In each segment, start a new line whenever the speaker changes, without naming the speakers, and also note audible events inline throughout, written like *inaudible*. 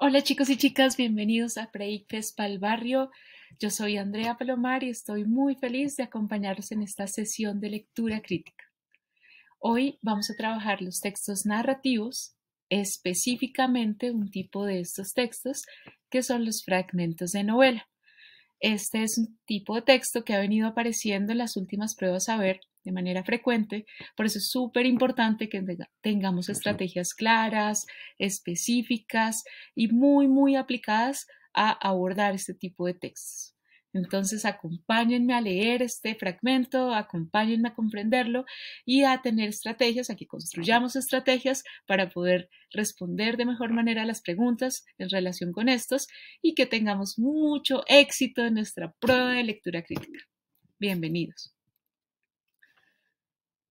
Hola chicos y chicas, bienvenidos a para el Barrio. Yo soy Andrea Palomar y estoy muy feliz de acompañaros en esta sesión de lectura crítica. Hoy vamos a trabajar los textos narrativos, específicamente un tipo de estos textos que son los fragmentos de novela. Este es un tipo de texto que ha venido apareciendo en las últimas pruebas a ver de manera frecuente, por eso es súper importante que tengamos estrategias claras, específicas y muy, muy aplicadas a abordar este tipo de textos. Entonces, acompáñenme a leer este fragmento, acompáñenme a comprenderlo y a tener estrategias, a que construyamos estrategias para poder responder de mejor manera a las preguntas en relación con estos y que tengamos mucho éxito en nuestra prueba de lectura crítica. Bienvenidos.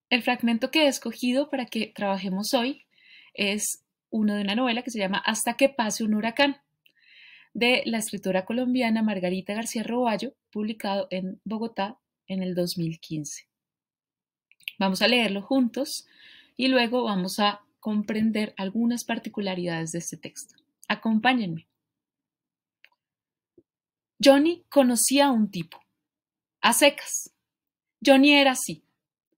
El fragmento que he escogido para que trabajemos hoy es uno de una novela que se llama Hasta que pase un huracán de la escritora colombiana Margarita García Roballo, publicado en Bogotá en el 2015. Vamos a leerlo juntos y luego vamos a comprender algunas particularidades de este texto. Acompáñenme. Johnny conocía a un tipo, a secas. Johnny era así.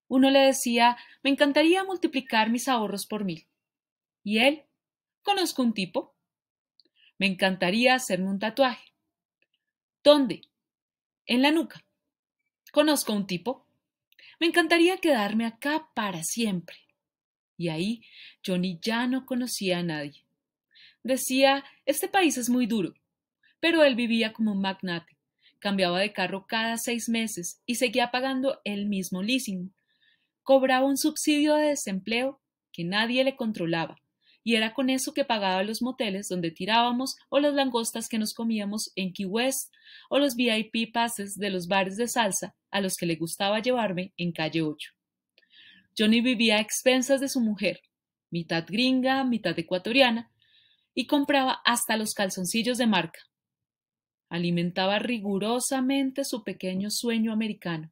Uno le decía, me encantaría multiplicar mis ahorros por mil. Y él, conozco un tipo, me encantaría hacerme un tatuaje. ¿Dónde? En la nuca. Conozco a un tipo. Me encantaría quedarme acá para siempre. Y ahí Johnny ya no conocía a nadie. Decía, este país es muy duro. Pero él vivía como un magnate. Cambiaba de carro cada seis meses y seguía pagando el mismo leasing. Cobraba un subsidio de desempleo que nadie le controlaba y era con eso que pagaba los moteles donde tirábamos o las langostas que nos comíamos en Key West o los VIP pases de los bares de salsa a los que le gustaba llevarme en calle 8. Johnny vivía a expensas de su mujer, mitad gringa, mitad ecuatoriana, y compraba hasta los calzoncillos de marca. Alimentaba rigurosamente su pequeño sueño americano,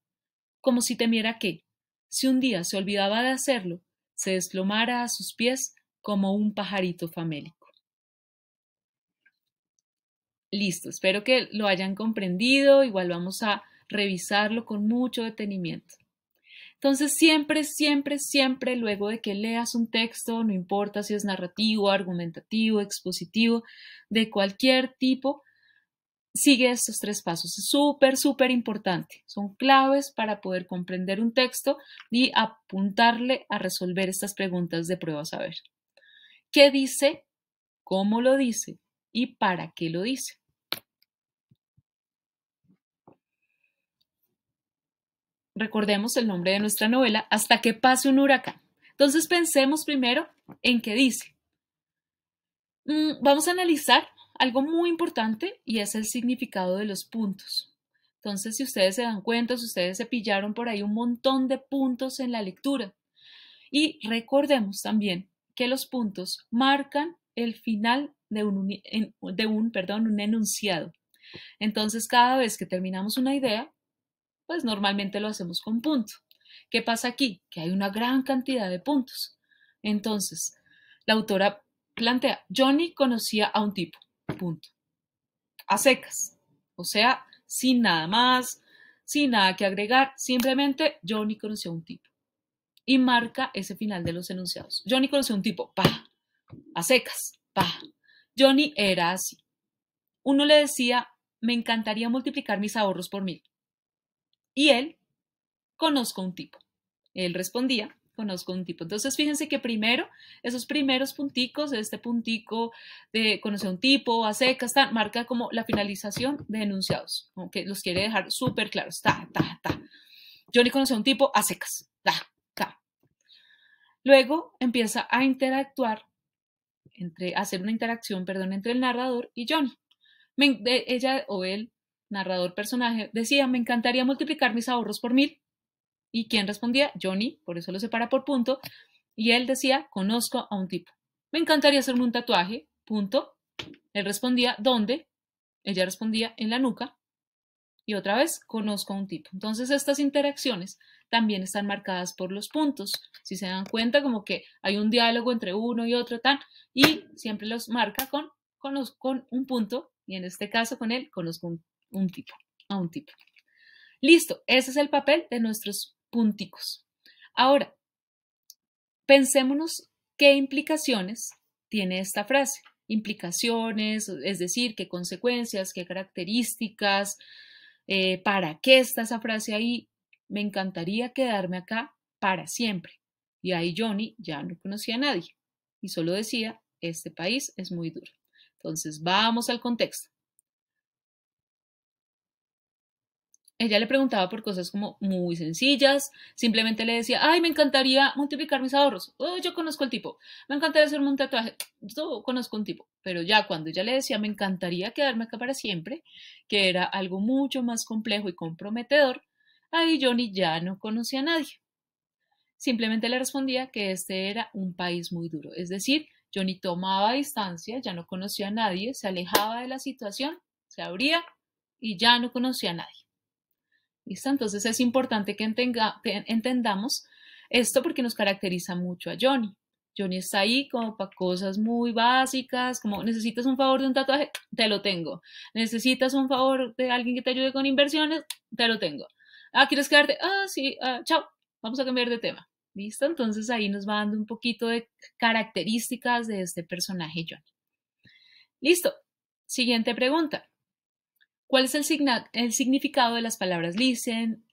como si temiera que, si un día se olvidaba de hacerlo, se desplomara a sus pies como un pajarito famélico. Listo, espero que lo hayan comprendido, igual vamos a revisarlo con mucho detenimiento. Entonces, siempre, siempre, siempre, luego de que leas un texto, no importa si es narrativo, argumentativo, expositivo, de cualquier tipo, sigue estos tres pasos. Es súper, súper importante. Son claves para poder comprender un texto y apuntarle a resolver estas preguntas de prueba saber qué dice, cómo lo dice y para qué lo dice. Recordemos el nombre de nuestra novela, Hasta que pase un huracán. Entonces pensemos primero en qué dice. Mm, vamos a analizar algo muy importante y es el significado de los puntos. Entonces, si ustedes se dan cuenta, si ustedes se pillaron por ahí un montón de puntos en la lectura. Y recordemos también que los puntos marcan el final de un, de un, perdón, un enunciado. Entonces, cada vez que terminamos una idea, pues normalmente lo hacemos con punto. ¿Qué pasa aquí? Que hay una gran cantidad de puntos. Entonces, la autora plantea, Johnny conocía a un tipo, punto. A secas. O sea, sin nada más, sin nada que agregar, simplemente Johnny conocía a un tipo y marca ese final de los enunciados. Johnny conoció un tipo, pa, a secas, pa. Johnny era así. Uno le decía, me encantaría multiplicar mis ahorros por mil. Y él, conozco un tipo. Él respondía, conozco un tipo. Entonces, fíjense que primero, esos primeros punticos, este puntico de conocer un tipo, a secas, marca como la finalización de enunciados, que los quiere dejar súper claros. Ta, ta, ta. Johnny conoció a un tipo a secas. Ta. Luego empieza a interactuar, entre, a hacer una interacción, perdón, entre el narrador y Johnny. ella o el narrador personaje decía, me encantaría multiplicar mis ahorros por mil. ¿Y quién respondía? Johnny, por eso lo separa por punto. Y él decía, conozco a un tipo. Me encantaría hacerme un tatuaje, punto. Él respondía, ¿dónde? Ella respondía, en la nuca y otra vez conozco a un tipo. Entonces estas interacciones también están marcadas por los puntos. Si se dan cuenta, como que hay un diálogo entre uno y otro, y siempre los marca con, con un punto, y en este caso con él conozco un tipo, a un tipo. Listo, ese es el papel de nuestros punticos. Ahora, pensémonos qué implicaciones tiene esta frase. Implicaciones, es decir, qué consecuencias, qué características, eh, ¿para qué está esa frase ahí? Me encantaría quedarme acá para siempre. Y ahí Johnny ya no conocía a nadie y solo decía, este país es muy duro. Entonces, vamos al contexto. ella le preguntaba por cosas como muy sencillas, simplemente le decía, ay, me encantaría multiplicar mis ahorros, oh, yo conozco al tipo, me encantaría hacerme un tatuaje, yo conozco un tipo, pero ya cuando ella le decía, me encantaría quedarme acá para siempre, que era algo mucho más complejo y comprometedor, ahí Johnny ya no conocía a nadie. Simplemente le respondía que este era un país muy duro, es decir, Johnny tomaba distancia, ya no conocía a nadie, se alejaba de la situación, se abría y ya no conocía a nadie. ¿Listo? Entonces es importante que entendamos esto porque nos caracteriza mucho a Johnny. Johnny está ahí como para cosas muy básicas, como necesitas un favor de un tatuaje, te lo tengo. Necesitas un favor de alguien que te ayude con inversiones, te lo tengo. Ah, ¿quieres quedarte? Ah, sí, ah, chao, vamos a cambiar de tema. ¿Listo? Entonces ahí nos va dando un poquito de características de este personaje Johnny. Listo. Siguiente pregunta. ¿Cuál es el, significado de las palabras licen,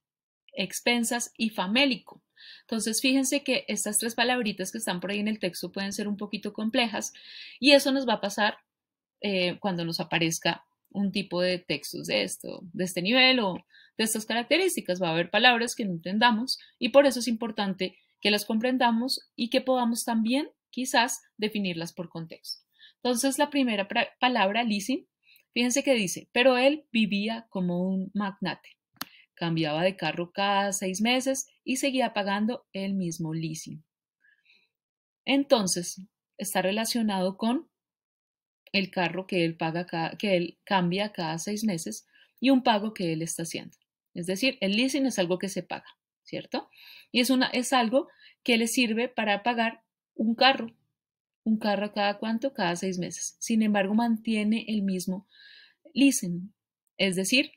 expensas y famélico? Entonces, fíjense que estas tres palabritas que están por ahí en el texto pueden ser un poquito complejas y eso nos va a pasar eh, cuando nos aparezca un tipo de textos de esto, de este nivel o de estas características. Va a haber palabras que no entendamos y por eso es importante que las comprendamos y que podamos también quizás definirlas por contexto. Entonces, la primera palabra, licen, Fíjense que dice, pero él vivía como un magnate. Cambiaba de carro cada seis meses y seguía pagando el mismo leasing. Entonces, está relacionado con el carro que él paga que él cambia cada seis meses y un pago que él está haciendo. Es decir, el leasing es algo que se paga, ¿cierto? Y es, una, es algo que le sirve para pagar un carro un carro cada cuánto, cada seis meses. Sin embargo, mantiene el mismo leasing, es decir,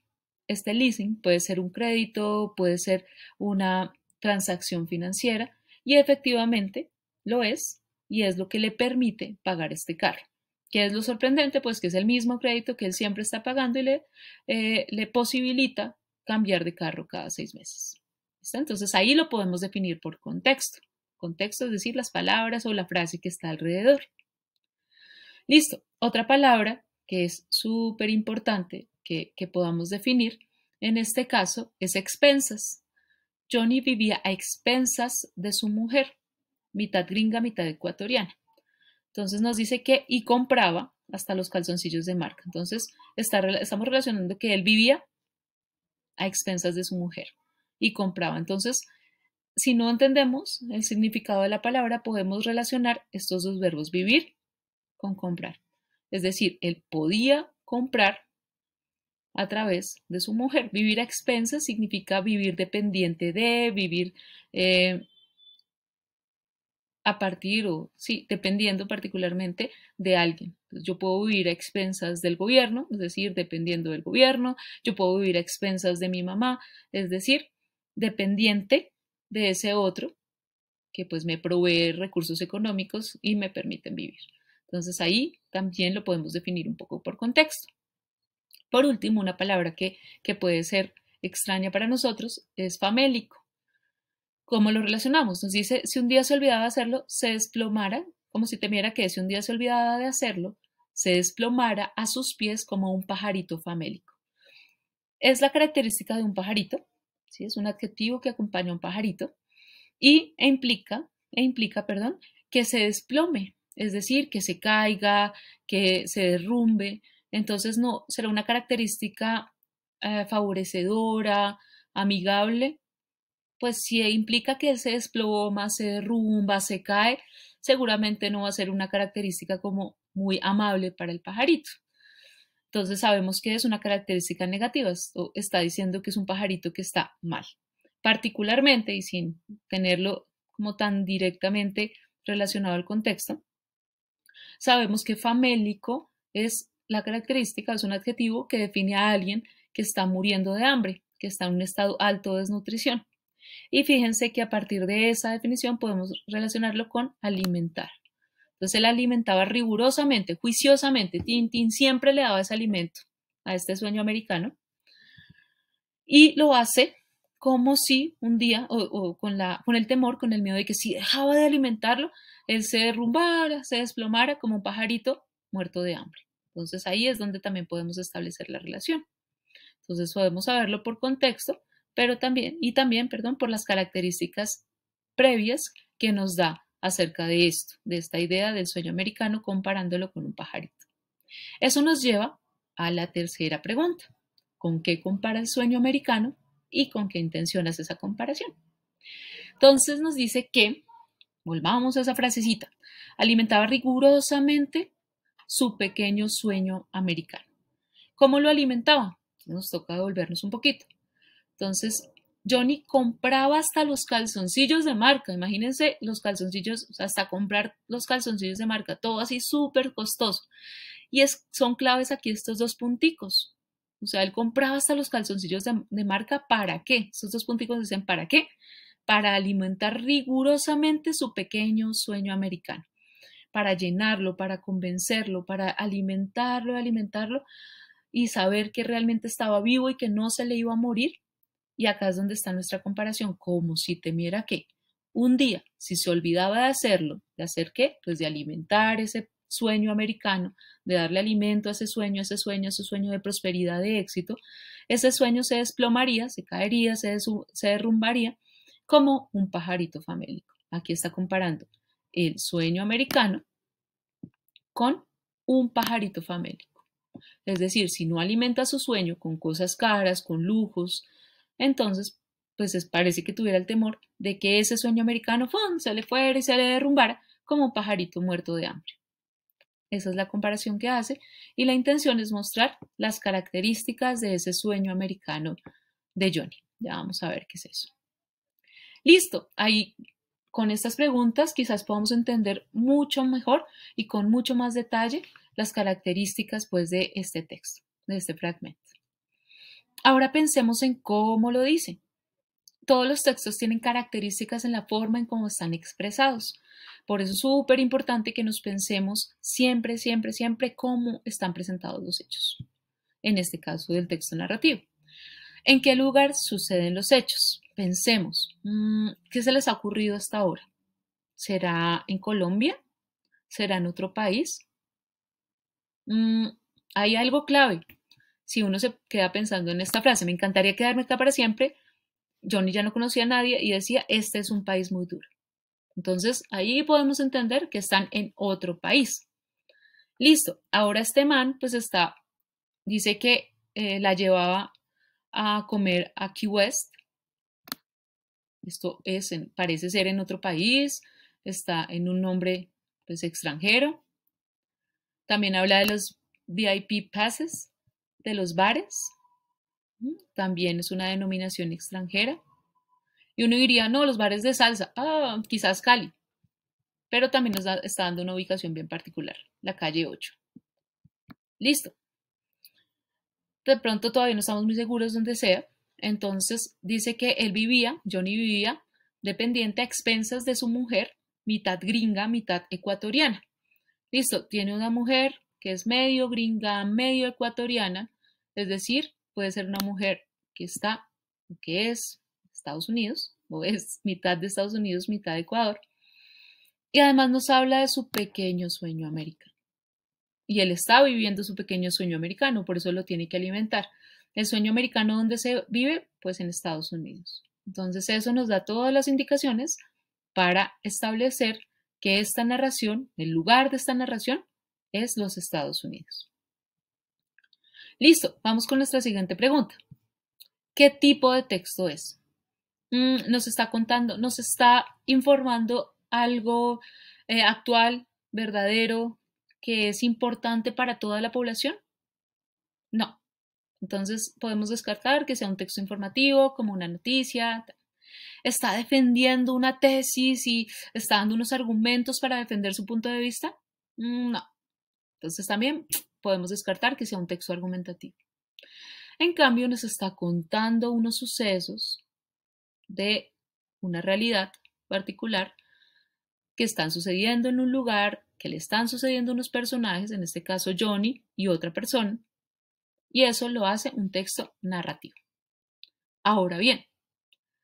este leasing puede ser un crédito, puede ser una transacción financiera y efectivamente lo es y es lo que le permite pagar este carro. ¿Qué es lo sorprendente? Pues que es el mismo crédito que él siempre está pagando y le, eh, le posibilita cambiar de carro cada seis meses. Entonces ahí lo podemos definir por contexto. Contexto es decir, las palabras o la frase que está alrededor. Listo. Otra palabra que es súper importante que, podamos definir, en este caso, es expensas. Johnny vivía a expensas de su mujer, mitad gringa, mitad ecuatoriana. Entonces nos dice que y compraba hasta los calzoncillos de marca. Entonces estamos relacionando que él vivía a expensas de su mujer y compraba. Entonces si no entendemos el significado de la palabra, podemos relacionar estos dos verbos, vivir con comprar. Es decir, él podía comprar a través de su mujer. Vivir a expensas significa vivir dependiente de, vivir eh, a partir o, sí, dependiendo particularmente de alguien. yo puedo vivir a expensas del gobierno, es decir, dependiendo del gobierno. Yo puedo vivir a expensas de mi mamá, es decir, dependiente de ese otro que pues me provee recursos económicos y me permiten vivir. Entonces ahí también lo podemos definir un poco por contexto. Por último, una palabra que, que puede ser extraña para nosotros es famélico. ¿Cómo lo relacionamos? Nos dice, si un día se olvidaba de hacerlo, se desplomara, como si temiera que si un día se olvidaba de hacerlo, se desplomara a sus pies como un pajarito famélico. Es la característica de un pajarito, es un adjetivo que acompaña a un pajarito, y e implica, e implica perdón, que se desplome, es decir, que se caiga, que se derrumbe. Entonces, no será una característica eh, favorecedora, amigable, pues si e implica que se desploma, se derrumba, se cae, seguramente no va a ser una característica como muy amable para el pajarito. Entonces sabemos que es una característica negativa. Esto está diciendo que es un pajarito que está mal. Particularmente, y sin tenerlo como tan directamente relacionado al contexto, sabemos que famélico es la característica, es un adjetivo que define a alguien que está muriendo de hambre, que está en un estado alto de desnutrición. Y fíjense que a partir de esa definición podemos relacionarlo con alimentar. Entonces él alimentaba rigurosamente, juiciosamente, Tintín siempre le daba ese alimento a este sueño americano y lo hace como si un día, o, con, la, con el temor, con el miedo de que si dejaba de alimentarlo, él se derrumbara, se desplomara como un pajarito muerto de hambre. Entonces ahí es donde también podemos establecer la relación. Entonces podemos saberlo por contexto, pero también, y también, perdón, por las características previas que nos da acerca de esto, de esta idea del sueño americano comparándolo con un pajarito. Eso nos lleva a la tercera pregunta. ¿Con qué compara el sueño americano y con qué intención hace esa comparación? Entonces nos dice que, volvamos a esa frasecita, alimentaba rigurosamente su pequeño sueño americano. ¿Cómo lo alimentaba? Nos toca devolvernos un poquito. Entonces, Johnny compraba hasta los calzoncillos de marca, imagínense los calzoncillos, hasta comprar los calzoncillos de marca, todo así súper costoso. Y son claves aquí estos dos punticos. O sea, él compraba hasta los calzoncillos de, marca, ¿para qué? Estos dos punticos dicen, ¿para qué? Para alimentar rigurosamente su pequeño sueño americano, para llenarlo, para convencerlo, para alimentarlo, alimentarlo y saber que realmente estaba vivo y que no se le iba a morir y acá es donde está nuestra comparación, como si temiera que un día, si se olvidaba de hacerlo, de hacer qué, pues de alimentar ese sueño americano, de darle alimento a ese sueño, ese sueño, ese sueño de prosperidad, de éxito, ese sueño se desplomaría, se caería, se, se derrumbaría como un pajarito famélico. Aquí está comparando el sueño americano con un pajarito famélico. Es decir, si no alimenta su sueño con cosas caras, con lujos, entonces, pues parece que tuviera el temor de que ese sueño americano se le fuera y se le derrumbara como un pajarito muerto de hambre. Esa es la comparación que hace y la intención es mostrar las características de ese sueño americano de Johnny. Ya vamos a ver qué es eso. Listo, ahí con estas preguntas quizás podamos entender mucho mejor y con mucho más detalle las características pues de este texto, de este fragmento. Ahora pensemos en cómo lo dicen. Todos los textos tienen características en la forma en cómo están expresados. Por eso es súper importante que nos pensemos siempre, siempre, siempre cómo están presentados los hechos. En este caso del texto narrativo. ¿En qué lugar suceden los hechos? Pensemos, mm, ¿qué se les ha ocurrido hasta ahora? ¿Será en Colombia? ¿Será en otro país? Mm, hay algo clave si uno se queda pensando en esta frase, me encantaría quedarme acá para siempre, Johnny ya no conocía a nadie y decía, este es un país muy duro. Entonces ahí podemos entender que están en otro país. Listo, ahora este man pues está, dice que eh, la llevaba a comer a Key West. Esto es parece ser en otro país, está en un nombre pues extranjero. También habla de los VIP passes, de los bares, también es una denominación extranjera. Y uno diría, no, los bares de salsa, ah, quizás Cali, pero también nos está dando una ubicación bien particular, la calle 8. Listo. De pronto todavía no estamos muy seguros dónde sea, entonces dice que él vivía, Johnny vivía, dependiente a expensas de su mujer, mitad gringa, mitad ecuatoriana. Listo, tiene una mujer que es medio gringa, medio ecuatoriana, es decir, puede ser una mujer que está, que es Estados Unidos, o es mitad de Estados Unidos, mitad de Ecuador. Y además nos habla de su pequeño sueño americano. Y él está viviendo su pequeño sueño americano, por eso lo tiene que alimentar. El sueño americano donde se vive, pues en Estados Unidos. Entonces eso nos da todas las indicaciones para establecer que esta narración, el lugar de esta narración, es los Estados Unidos. Listo, vamos con nuestra siguiente pregunta. ¿Qué tipo de texto es? Mm, nos está contando, nos está informando algo eh, actual, verdadero, que es importante para toda la población? No. Entonces podemos descartar que sea un texto informativo, como una noticia. ¿Está defendiendo una tesis y está dando unos argumentos para defender su punto de vista? Mm, no. Entonces también podemos descartar que sea un texto argumentativo. En cambio, nos está contando unos sucesos de una realidad particular que están sucediendo en un lugar, que le están sucediendo unos personajes, en este caso Johnny y otra persona, y eso lo hace un texto narrativo. Ahora bien,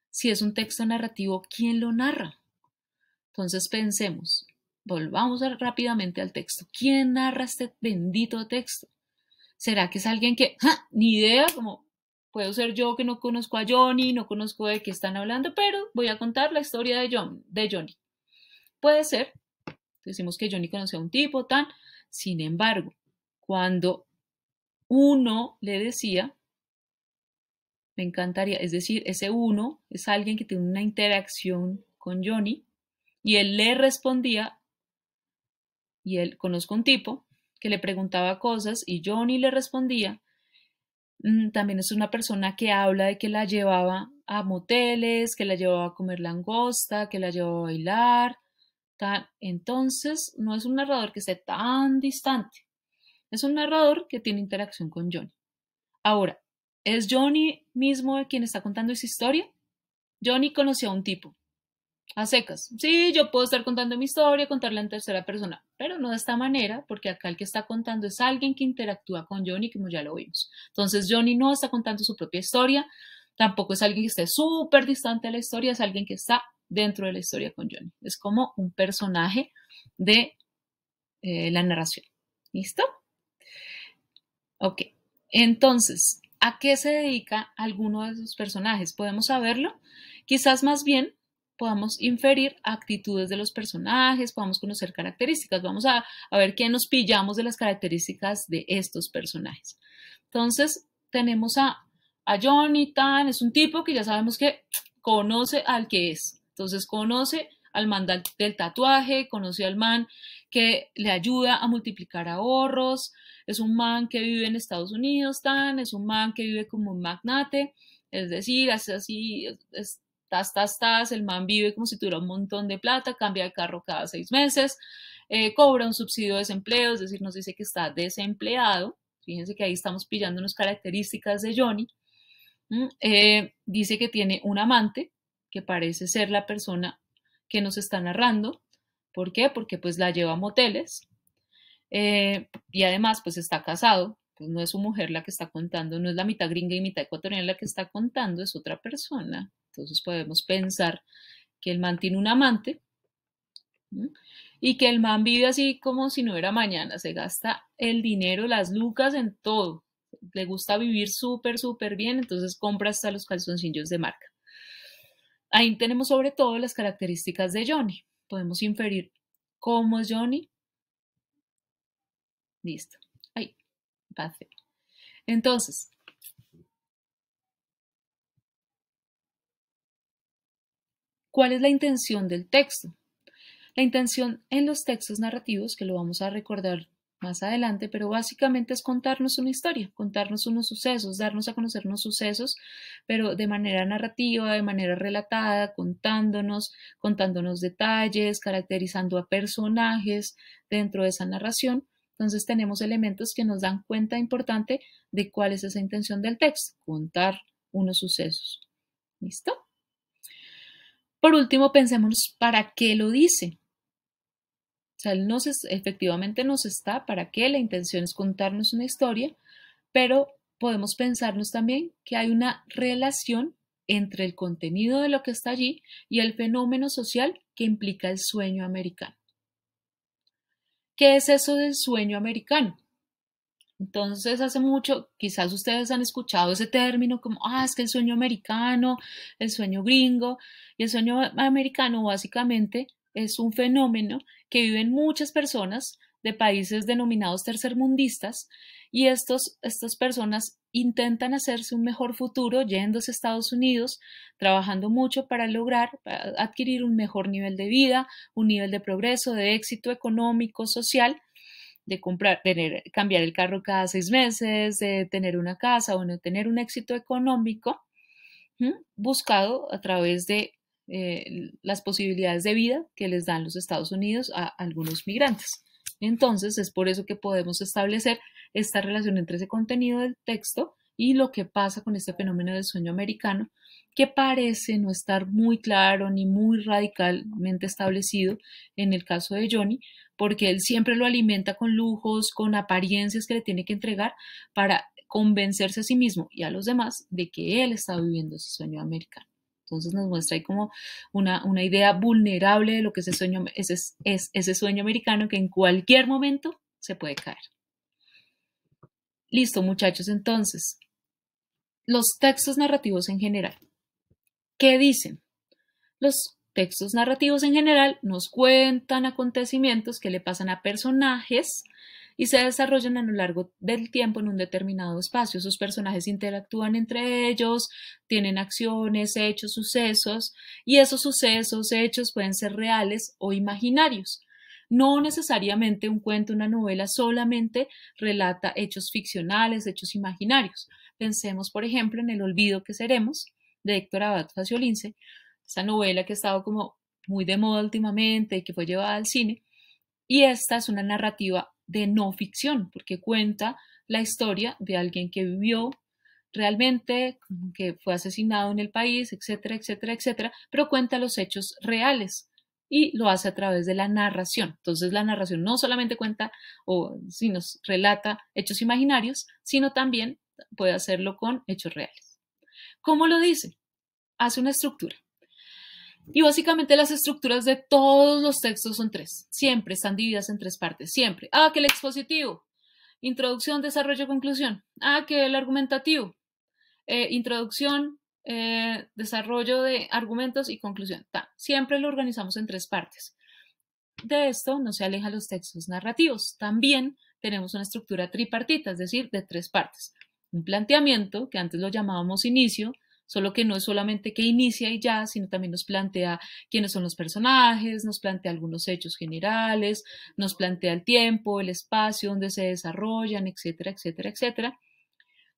si es un texto narrativo, ¿quién lo narra? Entonces pensemos, Volvamos rápidamente al texto. ¿Quién narra este bendito texto? ¿Será que es alguien que, ni idea, como puedo ser yo que no conozco a Johnny, no conozco de qué están hablando, pero voy a contar la historia de, Johnny. Puede ser, decimos que Johnny conoce a un tipo, tan, sin embargo, cuando uno le decía, me encantaría, es decir, ese uno es alguien que tiene una interacción con Johnny y él le respondía, y él conozco un tipo que le preguntaba cosas y Johnny le respondía. Mm, también es una persona que habla de que la llevaba a moteles, que la llevaba a comer langosta, que la llevaba a bailar. Entonces, no es un narrador que esté tan distante. Es un narrador que tiene interacción con Johnny. Ahora, ¿es Johnny mismo quien está contando esa historia? Johnny conoció a un tipo a secas. Sí, yo puedo estar contando mi historia, contarla en tercera persona, pero no de esta manera, porque acá el que está contando es alguien que interactúa con Johnny, como ya lo vimos. Entonces, Johnny no está contando su propia historia, tampoco es alguien que esté súper distante de la historia, es alguien que está dentro de la historia con Johnny. Es como un personaje de eh, la narración. ¿Listo? Ok. Entonces, ¿a qué se dedica alguno de esos personajes? ¿Podemos saberlo? Quizás más bien podamos inferir actitudes de los personajes, podamos conocer características. Vamos a, ver qué nos pillamos de las características de estos personajes. Entonces, tenemos a, a Tan, es un tipo que ya sabemos que conoce al que es. Entonces, conoce al man del tatuaje, conoce al man que le ayuda a multiplicar ahorros, es un man que vive en Estados Unidos, tan, es un man que vive como un magnate, es decir, hace así, tas, tas, el man vive como si tuviera un montón de plata, cambia de carro cada seis meses, eh, cobra un subsidio de desempleo, es decir, nos dice que está desempleado, fíjense que ahí estamos pillando unas características de Johnny, eh, dice que tiene un amante, que parece ser la persona que nos está narrando, ¿por qué? Porque pues la lleva a moteles, eh, y además pues está casado, pues no es su mujer la que está contando, no es la mitad gringa y mitad ecuatoriana la que está contando, es otra persona. Entonces podemos pensar que el man tiene un amante y que el man vive así como si no era mañana, se gasta el dinero, las lucas en todo. Le gusta vivir súper, súper bien, entonces compra hasta los calzoncillos de marca. Ahí tenemos sobre todo las características de Johnny. Podemos inferir cómo es Johnny. Listo. Ahí, pase. Entonces, ¿Cuál es la intención del texto? La intención en los textos narrativos, que lo vamos a recordar más adelante, pero básicamente es contarnos una historia, contarnos unos sucesos, darnos a conocer sucesos, pero de manera narrativa, de manera relatada, contándonos, contándonos detalles, caracterizando a personajes dentro de esa narración. Entonces tenemos elementos que nos dan cuenta importante de cuál es esa intención del texto, contar unos sucesos. ¿Listo? Por último, pensemos para qué lo dice. O sea, él efectivamente nos está, para qué, la intención es contarnos una historia, pero podemos pensarnos también que hay una relación entre el contenido de lo que está allí y el fenómeno social que implica el sueño americano. ¿Qué es eso del sueño americano? Entonces, hace mucho, quizás ustedes han escuchado ese término como, ah, es que el sueño americano, el sueño gringo, y el sueño americano básicamente es un fenómeno que viven muchas personas de países denominados tercermundistas y estos, estas personas intentan hacerse un mejor futuro yéndose a Estados Unidos, trabajando mucho para lograr adquirir un mejor nivel de vida, un nivel de progreso, de éxito económico, social, de comprar, tener, cambiar el carro cada seis meses, de tener una casa, o no tener un éxito económico buscado a través de eh, las posibilidades de vida que les dan los Estados Unidos a algunos migrantes. Entonces, es por eso que podemos establecer esta relación entre ese contenido del texto y lo que pasa con este fenómeno del sueño americano, que parece no estar muy claro ni muy radicalmente establecido en el caso de Johnny, porque él siempre lo alimenta con lujos, con apariencias que le tiene que entregar para convencerse a sí mismo y a los demás de que él está viviendo ese sueño americano. Entonces nos muestra ahí como una, idea vulnerable de lo que ese sueño, ese, es, ese sueño americano que en cualquier momento se puede caer. Listo, muchachos, entonces, los textos narrativos en general. ¿Qué dicen? Los textos narrativos en general nos cuentan acontecimientos que le pasan a personajes y se desarrollan a lo largo del tiempo en un determinado espacio. Sus personajes interactúan entre ellos, tienen acciones, hechos, sucesos, y esos sucesos, hechos pueden ser reales o imaginarios. No necesariamente un cuento, una novela solamente relata hechos ficcionales, hechos imaginarios. Pensemos, por ejemplo, en El olvido que seremos, de Héctor Abad Lince, esta novela que ha estado como muy de moda últimamente y que fue llevada al cine. Y esta es una narrativa de no ficción, porque cuenta la historia de alguien que vivió realmente, que fue asesinado en el país, etcétera, etcétera, etcétera, pero cuenta los hechos reales y lo hace a través de la narración. Entonces la narración no solamente cuenta o si nos relata hechos imaginarios, sino también puede hacerlo con hechos reales. ¿Cómo lo dice? Hace una estructura. Y básicamente las estructuras de todos los textos son tres. Siempre están divididas en tres partes. Siempre. Ah, que el expositivo. Introducción, desarrollo, conclusión. Ah, que el argumentativo. Eh, introducción, eh, desarrollo de argumentos y conclusión. siempre lo organizamos en tres partes. De esto no se alejan los textos narrativos. También tenemos una estructura tripartita, es decir, de tres partes un planteamiento, que antes lo llamábamos inicio, solo que no es solamente que inicia y ya, sino también nos plantea quiénes son los personajes, nos plantea algunos hechos generales, nos plantea el tiempo, el espacio donde se desarrollan, etcétera, etcétera, etcétera.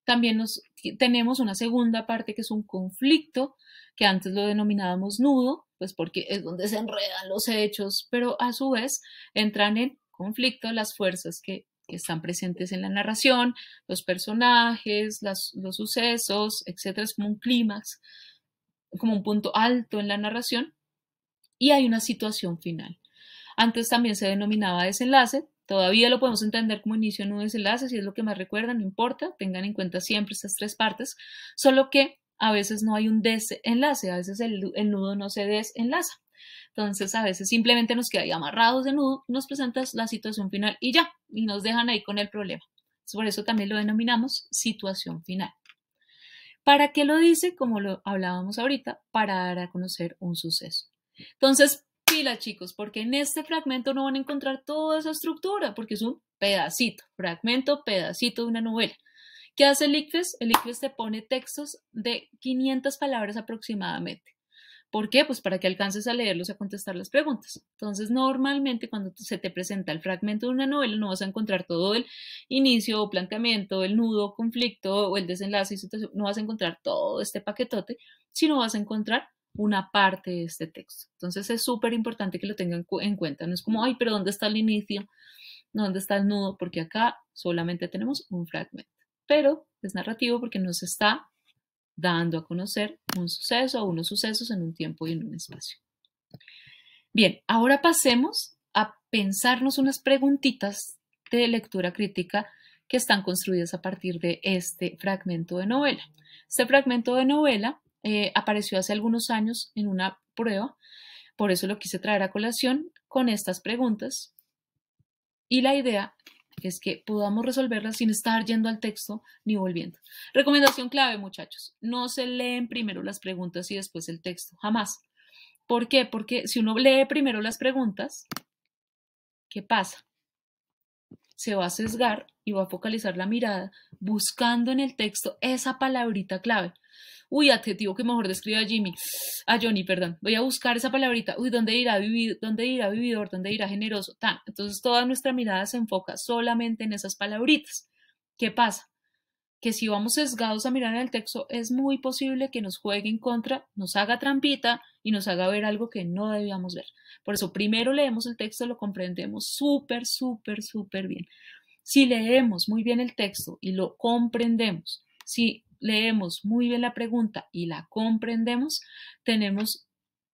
También nos, tenemos una segunda parte que es un conflicto, que antes lo denominábamos nudo, pues porque es donde se enredan los hechos, pero a su vez entran en conflicto las fuerzas que que están presentes en la narración, los personajes, los sucesos, etcétera, es como un clímax, como un punto alto en la narración, y hay una situación final. Antes también se denominaba desenlace, todavía lo podemos entender como inicio, nudo, desenlace, si es lo que más recuerdan, no importa, tengan en cuenta siempre estas tres partes, solo que a veces no hay un desenlace, a veces el nudo no se desenlaza. Entonces a veces simplemente nos queda ahí amarrados de nudo, nos presentas la situación final y ya, y nos dejan ahí con el problema. por eso también lo denominamos situación final. ¿Para qué lo dice? Como lo hablábamos ahorita, para dar a conocer un suceso. Entonces, pila chicos, porque en este fragmento no van a encontrar toda esa estructura, porque es un pedacito, fragmento, pedacito de una novela. ¿Qué hace el ICFES? El ICFES te pone textos de 500 palabras aproximadamente. ¿Por qué? Pues para que alcances a leerlos y a contestar las preguntas. Entonces, normalmente cuando se te presenta el fragmento de una novela, no vas a encontrar todo el inicio o planteamiento, el nudo, conflicto o el desenlace no vas a encontrar todo este paquetote, sino vas a encontrar una parte de este texto. Entonces, es súper importante que lo tengan en cuenta. No es como, ay, pero ¿dónde está el inicio? ¿Dónde está el nudo? Porque acá solamente tenemos un fragmento. Pero es narrativo porque nos está dando a conocer un suceso o unos sucesos en un tiempo y en un espacio. Bien, ahora pasemos a pensarnos unas preguntitas de lectura crítica que están construidas a partir de este fragmento de novela. Este fragmento de novela eh, apareció hace algunos años en una prueba, por eso lo quise traer a colación con estas preguntas. Y la idea es que podamos resolverlas sin estar yendo al texto ni volviendo. Recomendación clave, muchachos, no se leen primero las preguntas y después el texto, jamás. ¿Por qué? Porque si uno lee primero las preguntas, ¿qué pasa? se va a sesgar y va a focalizar la mirada buscando en el texto esa palabrita clave. Uy, adjetivo que mejor describe a Jimmy, a Johnny, perdón. Voy a buscar esa palabrita. Uy, ¿dónde irá vivir? ¿Dónde irá vividor? ¿Dónde irá generoso? Tan. Entonces toda nuestra mirada se enfoca solamente en esas palabritas. ¿Qué pasa? que si vamos sesgados a mirar el texto, es muy posible que nos juegue en contra, nos haga trampita y nos haga ver algo que no debíamos ver. Por eso, primero leemos el texto, lo comprendemos súper, súper, súper bien. Si leemos muy bien el texto y lo comprendemos, si leemos muy bien la pregunta y la comprendemos, tenemos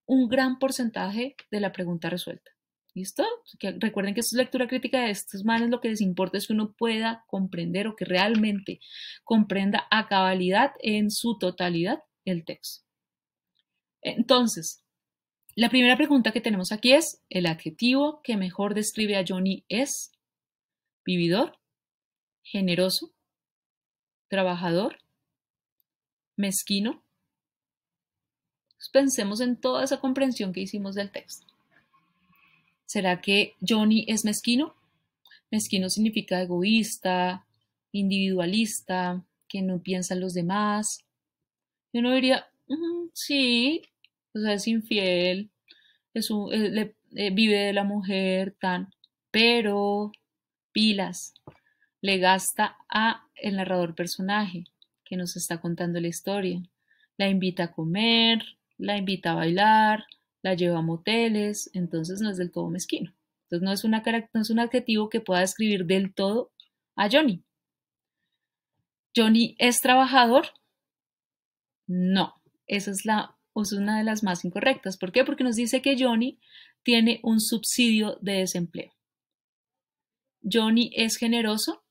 un gran porcentaje de la pregunta resuelta. ¿Listo? recuerden que esto es lectura crítica de estos males, Lo que les importa es que uno pueda comprender o que realmente comprenda a cabalidad en su totalidad el texto. Entonces, la primera pregunta que tenemos aquí es, ¿el adjetivo que mejor describe a Johnny es vividor, generoso, trabajador, mezquino? Pues pensemos en toda esa comprensión que hicimos del texto. ¿Será que Johnny es mezquino? Mezquino significa egoísta, individualista, que no piensa en los demás. Yo no diría, sí, es infiel, es eh, eh, vive de la mujer, tan, pero pilas, le gasta a el narrador personaje que nos está contando la historia. La invita a comer, la invita a bailar, la lleva a moteles, entonces no es del todo mezquino. Entonces no es, una, es un adjetivo que pueda describir del todo a Johnny. ¿Johnny es trabajador? No, esa es, la, es una de las más incorrectas. ¿Por qué? Porque nos dice que Johnny tiene un subsidio de desempleo. ¿Johnny es generoso?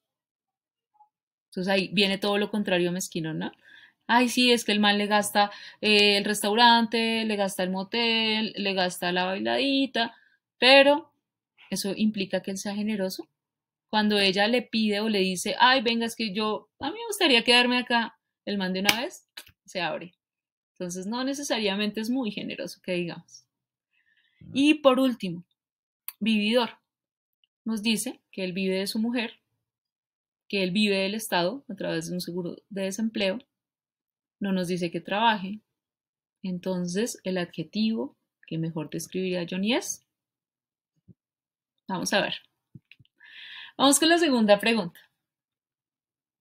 Entonces ahí viene todo lo contrario mezquino, ¿no? ay, sí, es que el man le gasta eh, el restaurante, le gasta el motel, le gasta la bailadita, pero eso implica que él sea generoso. Cuando ella le pide o le dice, ay, venga, es que yo, a mí me gustaría quedarme acá, el man de una vez se abre. Entonces, no necesariamente es muy generoso, que digamos. Y por último, vividor. Nos dice que él vive de su mujer, que él vive del Estado a través de un seguro de desempleo, no nos dice que trabaje. Entonces, el adjetivo que mejor describiría Johnny es. Vamos a ver. Vamos con la segunda pregunta.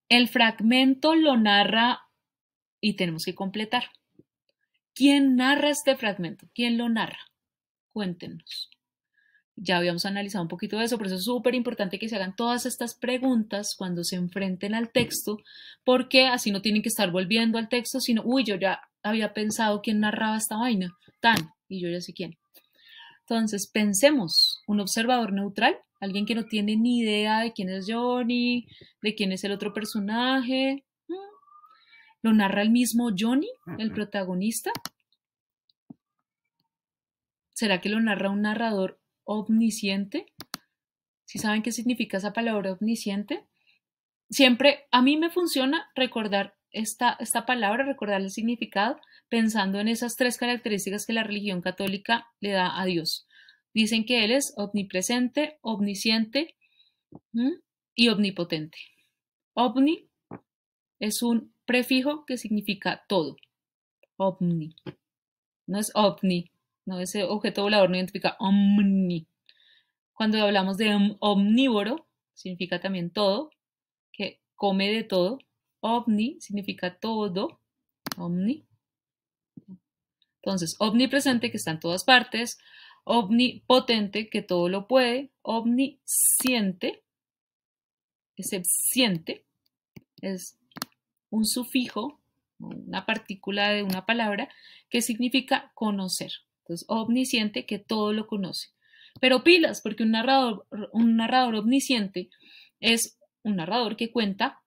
El fragmento lo narra y tenemos que completar. ¿Quién narra este fragmento? ¿Quién lo narra? Cuéntenos. Ya habíamos analizado un poquito de eso, por eso es súper importante que se hagan todas estas preguntas cuando se enfrenten al texto, porque así no tienen que estar volviendo al texto, sino, uy, yo ya había pensado quién narraba esta vaina, tan, y yo ya sé quién. Entonces, pensemos, un observador neutral, alguien que no tiene ni idea de quién es Johnny, de quién es el otro personaje, mm, lo narra el mismo Johnny, el protagonista. ¿Será que lo narra un narrador omnisciente. Si saben qué significa esa palabra omnisciente, siempre a mí me funciona recordar esta, esta palabra, recordar el significado, pensando en esas tres características que la religión católica le da a Dios. Dicen que Él es omnipresente, omnisciente y omnipotente. Omni es un prefijo que significa todo. Omni. No es ovni, ¿no? Ese objeto volador no identifica omni. Cuando hablamos de omnívoro, significa también todo, que come de todo. Omni significa todo, omni. Entonces, omnipresente, que está en todas partes, omnipotente, que todo lo puede, omnisciente, ese siente, es un sufijo, una partícula de una palabra, que significa conocer es omnisciente que todo lo conoce. Pero pilas, porque un narrador, un narrador omnisciente es un narrador que cuenta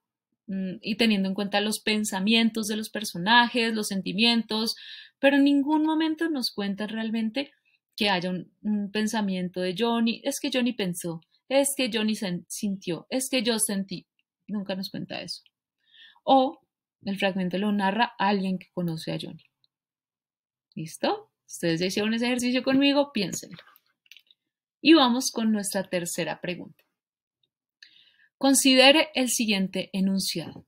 mm, y teniendo en cuenta los pensamientos de los personajes, los sentimientos, pero en ningún momento nos cuenta realmente que haya un, pensamiento de Johnny, es que Johnny pensó, es que Johnny sintió, es que yo sentí, nunca nos cuenta eso. O el fragmento lo narra alguien que conoce a Johnny. ¿Listo? Ustedes hicieron ese ejercicio conmigo, piénsenlo. Y vamos con nuestra tercera pregunta. Considere el siguiente enunciado.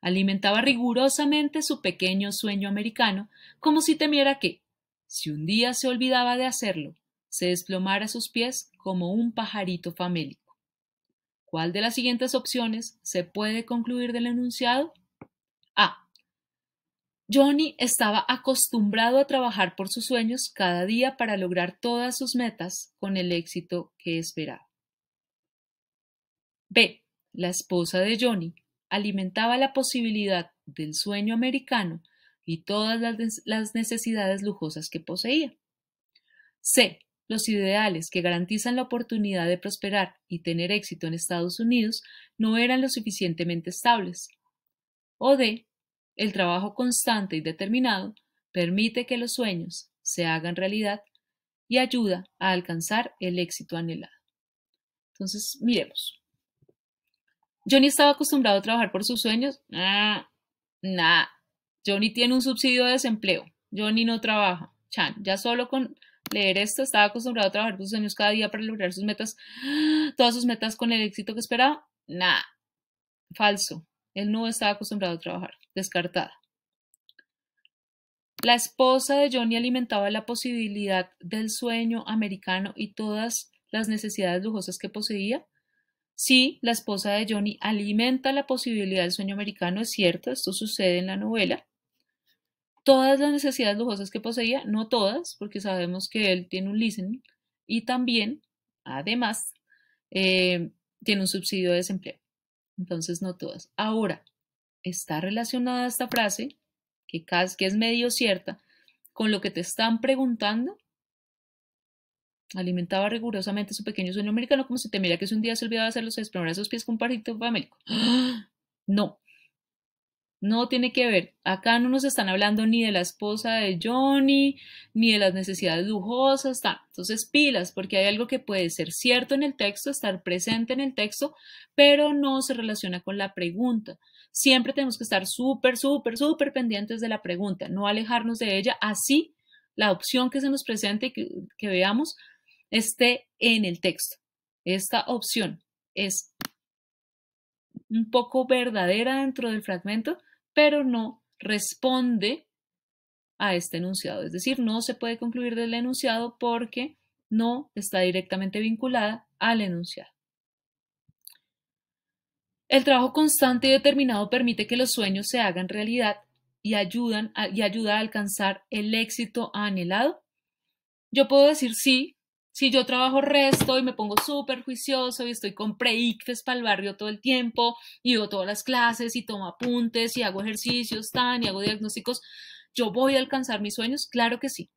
Alimentaba rigurosamente su pequeño sueño americano como si temiera que, si un día se olvidaba de hacerlo, se desplomara a sus pies como un pajarito famélico. ¿Cuál de las siguientes opciones se puede concluir del enunciado? A. Johnny estaba acostumbrado a trabajar por sus sueños cada día para lograr todas sus metas con el éxito que esperaba. B. La esposa de Johnny alimentaba la posibilidad del sueño americano y todas las necesidades lujosas que poseía. C. Los ideales que garantizan la oportunidad de prosperar y tener éxito en Estados Unidos no eran lo suficientemente estables. O D el trabajo constante y determinado permite que los sueños se hagan realidad y ayuda a alcanzar el éxito anhelado. Entonces, miremos. Johnny estaba acostumbrado a trabajar por sus sueños. Ah, nah, Johnny tiene un subsidio de desempleo. Johnny no trabaja. Chan, ya solo con leer esto estaba acostumbrado a trabajar por sus sueños cada día para lograr sus metas, *gasps* todas sus metas con el éxito que esperaba. Nah, Falso. Él no estaba acostumbrado a trabajar. Descartada. La esposa de Johnny alimentaba la posibilidad del sueño americano y todas las necesidades lujosas que poseía. Sí, la esposa de Johnny alimenta la posibilidad del sueño americano, es cierto, esto sucede en la novela. Todas las necesidades lujosas que poseía, no todas, porque sabemos que él tiene un leasing y también, además, eh, tiene un subsidio de desempleo. Entonces, no todas. Ahora, está relacionada esta frase, que, casi, es medio cierta, con lo que te están preguntando. Alimentaba rigurosamente su pequeño sueño americano como si temiera que si un día se olvidaba hacerlo, se primeros sus pies con un parito famélico. *gasps* ¡Ah! No, no tiene que ver. Acá no nos están hablando ni de la esposa de Johnny, ni de las necesidades lujosas. está Entonces, pilas, porque hay algo que puede ser cierto en el texto, estar presente en el texto, pero no se relaciona con la pregunta. Siempre tenemos que estar súper, súper, súper pendientes de la pregunta, no alejarnos de ella. Así, la opción que se nos presente y que veamos esté en el texto. Esta opción es un poco verdadera dentro del fragmento, pero no responde a este enunciado. Es decir, no se puede concluir del enunciado porque no está directamente vinculada al enunciado. El trabajo constante y determinado permite que los sueños se hagan realidad y, ayudan y ayuda a alcanzar el éxito anhelado. Yo puedo decir sí si yo trabajo resto y me pongo súper juicioso y estoy con pre-ICFES para el barrio todo el tiempo y doy todas las clases y tomo apuntes y hago ejercicios tan y hago diagnósticos, ¿yo voy a alcanzar mis sueños? Claro que sí.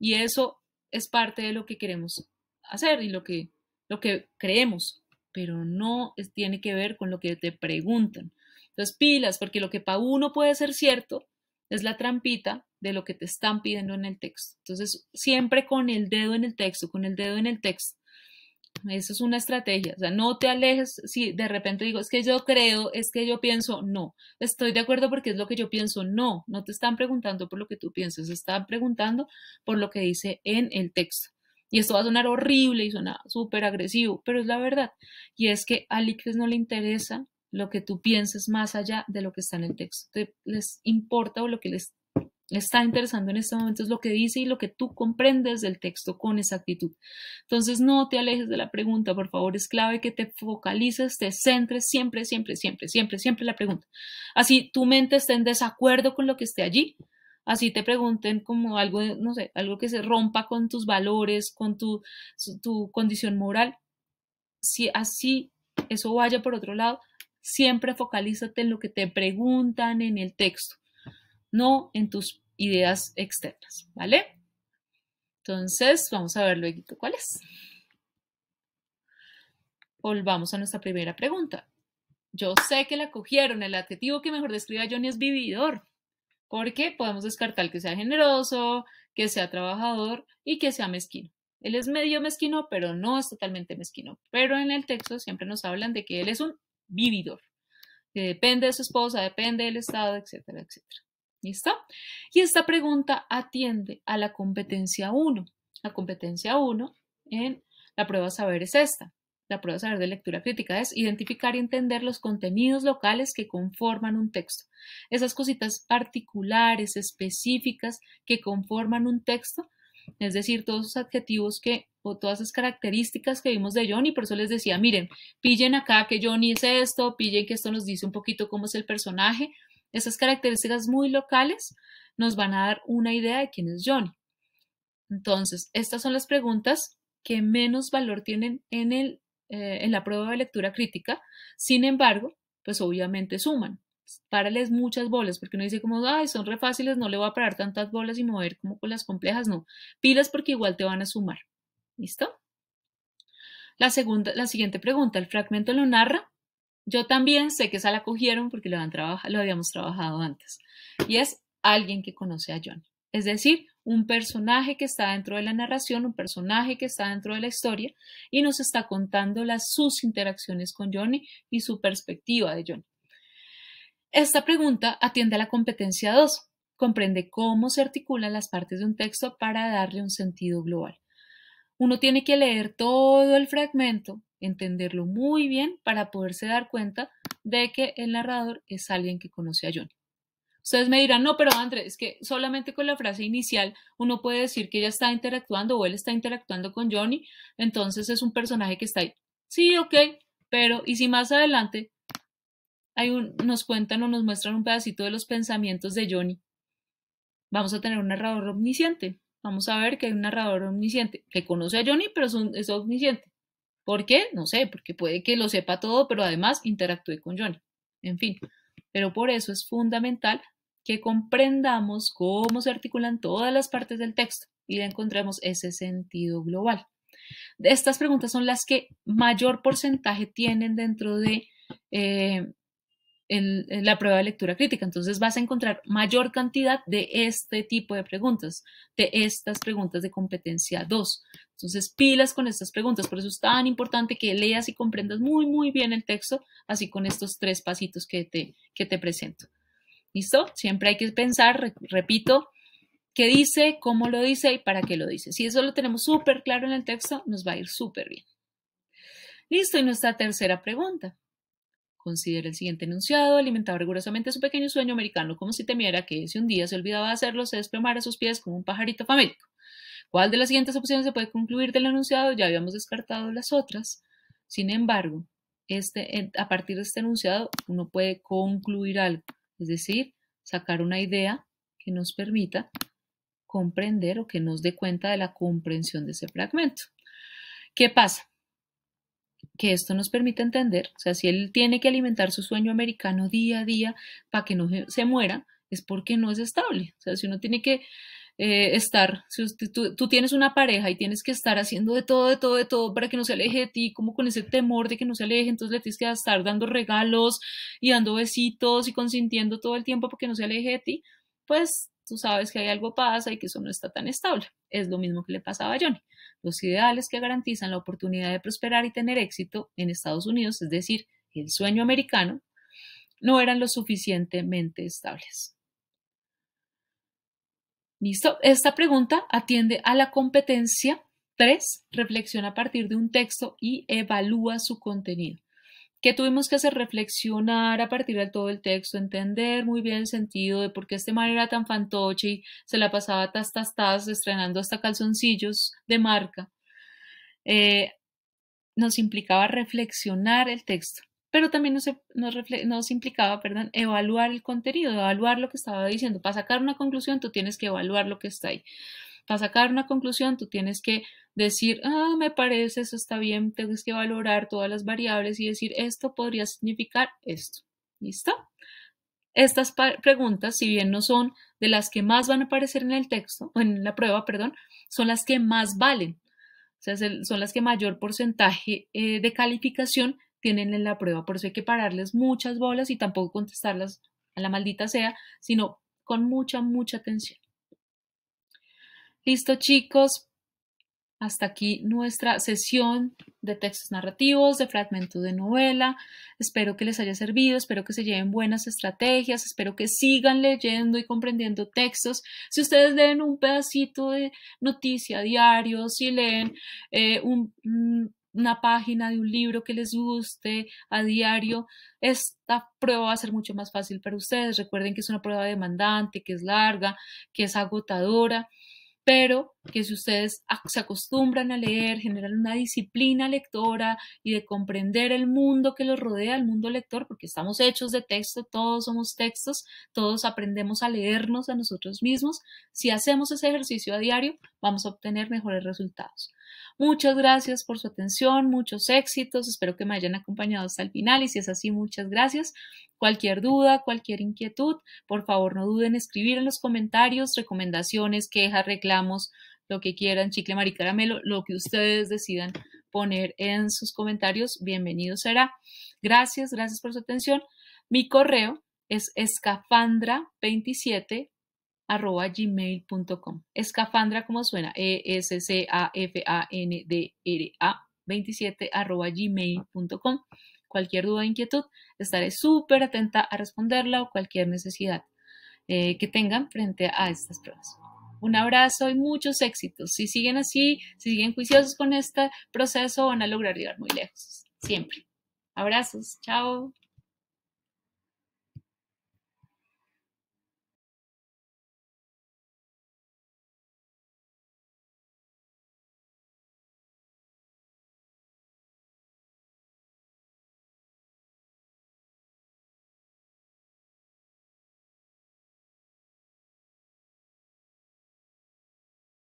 Y eso es parte de lo que queremos hacer y lo que, lo que creemos, pero no tiene que ver con lo que te preguntan. Entonces, pilas, porque lo que para uno puede ser cierto es la trampita de lo que te están pidiendo en el texto. Entonces, siempre con el dedo en el texto, con el dedo en el texto. Eso es una estrategia. O sea, no te alejes si de repente digo, es que yo creo, es que yo pienso, no. Estoy de acuerdo porque es lo que yo pienso, no. No te están preguntando por lo que tú piensas, están preguntando por lo que dice en el texto. Y esto va a sonar horrible y suena súper agresivo, pero es la verdad. Y es que a Licres no le interesa lo que tú pienses más allá de lo que está en el texto. Te, les importa o lo que les está interesando en este momento es lo que dice y lo que tú comprendes del texto con exactitud. Entonces, no te alejes de la pregunta, por favor, es clave que te focalices, te centres siempre, siempre, siempre, siempre, siempre la pregunta. Así tu mente esté en desacuerdo con lo que esté allí, así te pregunten como algo, no sé, algo que se rompa con tus valores, con tu, tu condición moral. Si así eso vaya por otro lado, siempre focalízate en lo que te preguntan en el texto no en tus ideas externas, ¿vale? Entonces, vamos a ver luego cuál es. Volvamos a nuestra primera pregunta. Yo sé que la cogieron. El adjetivo que mejor describe a Johnny es vividor, porque podemos descartar que sea generoso, que sea trabajador y que sea mezquino. Él es medio mezquino, pero no es totalmente mezquino. Pero en el texto siempre nos hablan de que él es un vividor, que depende de su esposa, depende del Estado, etcétera, etcétera. ¿Listo? Y esta pregunta atiende a la competencia 1. La competencia 1 en la prueba saber es esta. La prueba saber de lectura crítica es identificar y entender los contenidos locales que conforman un texto. Esas cositas particulares, específicas, que conforman un texto, es decir, todos esos adjetivos que o todas esas características que vimos de Johnny, por eso les decía, miren, pillen acá que Johnny es esto, pillen que esto nos dice un poquito cómo es el personaje, estas características muy locales nos van a dar una idea de quién es Johnny. Entonces, estas son las preguntas que menos valor tienen en, el, eh, en la prueba de lectura crítica. Sin embargo, pues obviamente suman. Párales muchas bolas, porque uno dice como, ay, son re fáciles, no le voy a parar tantas bolas y mover como con las complejas, no. Pilas porque igual te van a sumar. ¿Listo? La, segunda, la siguiente pregunta, ¿el fragmento lo narra? Yo también sé que esa la cogieron porque lo, habíamos trabajado antes. Y es alguien que conoce a Johnny. Es decir, un personaje que está dentro de la narración, un personaje que está dentro de la historia y nos está contando las, sus interacciones con Johnny y su perspectiva de Johnny. Esta pregunta atiende a la competencia 2. Comprende cómo se articulan las partes de un texto para darle un sentido global. Uno tiene que leer todo el fragmento entenderlo muy bien para poderse dar cuenta de que el narrador es alguien que conoce a Johnny. Ustedes me dirán, no, pero Andrés, es que solamente con la frase inicial uno puede decir que ella está interactuando o él está interactuando con Johnny, entonces es un personaje que está ahí. Sí, ok, pero ¿y si más adelante nos cuentan o nos muestran un pedacito de los pensamientos de Johnny? Vamos a tener un narrador omnisciente. Vamos a ver que hay un narrador omnisciente que conoce a Johnny, pero es omnisciente. ¿Por qué? No sé, porque puede que lo sepa todo, pero además interactúe con Johnny. En fin, pero por eso es fundamental que comprendamos cómo se articulan todas las partes del texto y encontremos ese sentido global. Estas preguntas son las que mayor porcentaje tienen dentro de eh, en, la prueba de lectura crítica. Entonces vas a encontrar mayor cantidad de este tipo de preguntas, de estas preguntas de competencia 2. Entonces pilas con estas preguntas. Por eso es tan importante que leas y comprendas muy, muy bien el texto, así con estos tres pasitos que te, que te presento. ¿Listo? Siempre hay que pensar, repito, qué dice, cómo lo dice y para qué lo dice. Si eso lo tenemos súper claro en el texto, nos va a ir súper bien. Listo, y nuestra tercera pregunta. Considera el siguiente enunciado, alimentaba rigurosamente su pequeño sueño americano como si temiera que si un día se olvidaba de hacerlo, se desplomara a sus pies como un pajarito famélico. ¿Cuál de las siguientes opciones se puede concluir del enunciado? Ya habíamos descartado las otras. Sin embargo, este, a partir de este enunciado uno puede concluir algo, es decir, sacar una idea que nos permita comprender o que nos dé cuenta de la comprensión de ese fragmento. ¿Qué pasa? que esto nos permite entender, o sea, si él tiene que alimentar su sueño americano día a día para que no se muera, es porque no es estable. O sea, si uno tiene que eh, estar, si tú, tienes una pareja y tienes que estar haciendo de todo, de todo, de todo para que no se aleje de ti, como con ese temor de que no se aleje, entonces le tienes que estar dando regalos y dando besitos y consintiendo todo el tiempo para que no se aleje de ti, pues tú sabes que hay algo pasa y que eso no está tan estable. Es lo mismo que le pasaba a Johnny. Los ideales que garantizan la oportunidad de prosperar y tener éxito en Estados Unidos, es decir, el sueño americano, no eran lo suficientemente estables. Listo, esta pregunta atiende a la competencia 3. Reflexiona a partir de un texto y evalúa su contenido que tuvimos que hacer reflexionar a partir de todo el texto, entender muy bien el sentido de por qué este mar era tan fantoche y se la pasaba tas, tas, tas, estrenando hasta calzoncillos de marca, eh, nos implicaba reflexionar el texto, pero también nos, nos implicaba, perdón, evaluar el contenido, evaluar lo que estaba diciendo. Para sacar una conclusión, tú tienes que evaluar lo que está ahí. Para sacar una conclusión, tú tienes que decir, ah, me parece, eso está bien, tengo que valorar todas las variables y decir, esto podría significar esto. ¿Listo? Estas preguntas, si bien no son de las que más van a aparecer en el texto, en la prueba, perdón, son las que más valen. O sea, son las que mayor porcentaje eh, de calificación tienen en la prueba. Por eso hay que pararles muchas bolas y tampoco contestarlas a la maldita sea, sino con mucha, mucha atención. Listo, chicos. Hasta aquí nuestra sesión de textos narrativos, de fragmento de novela. Espero que les haya servido, espero que se lleven buenas estrategias, espero que sigan leyendo y comprendiendo textos. Si ustedes leen un pedacito de noticia diario, si leen eh, mm, una página de un libro que les guste a diario, esta prueba va a ser mucho más fácil para ustedes. Recuerden que es una prueba demandante, que es larga, que es agotadora pero que si ustedes se acostumbran a leer, generan una disciplina lectora y de comprender el mundo que los rodea, el mundo lector, porque estamos hechos de texto, todos somos textos, todos aprendemos a leernos a nosotros mismos, si hacemos ese ejercicio a diario, vamos a obtener mejores resultados. Muchas gracias por su atención, muchos éxitos, espero que me hayan acompañado hasta el final y si es así, muchas gracias. Cualquier duda, cualquier inquietud, por favor no duden en escribir en los comentarios recomendaciones, quejas, reclamaciones lo que quieran, chicle, maricaramelo lo que ustedes decidan poner en sus comentarios, bienvenido será. Gracias, gracias por su atención. Mi correo es escafandra27 arroba gmail.com. Escafandra, como suena, E-S-C-A-F-A-N-D-R-A 27 arroba gmail.com. Cualquier duda o inquietud, estaré súper atenta a responderla o cualquier necesidad eh, que tengan frente a estas pruebas. Un abrazo y muchos éxitos. Si siguen así, si siguen juiciosos con este proceso, van a lograr llegar muy lejos, siempre. Abrazos, chao.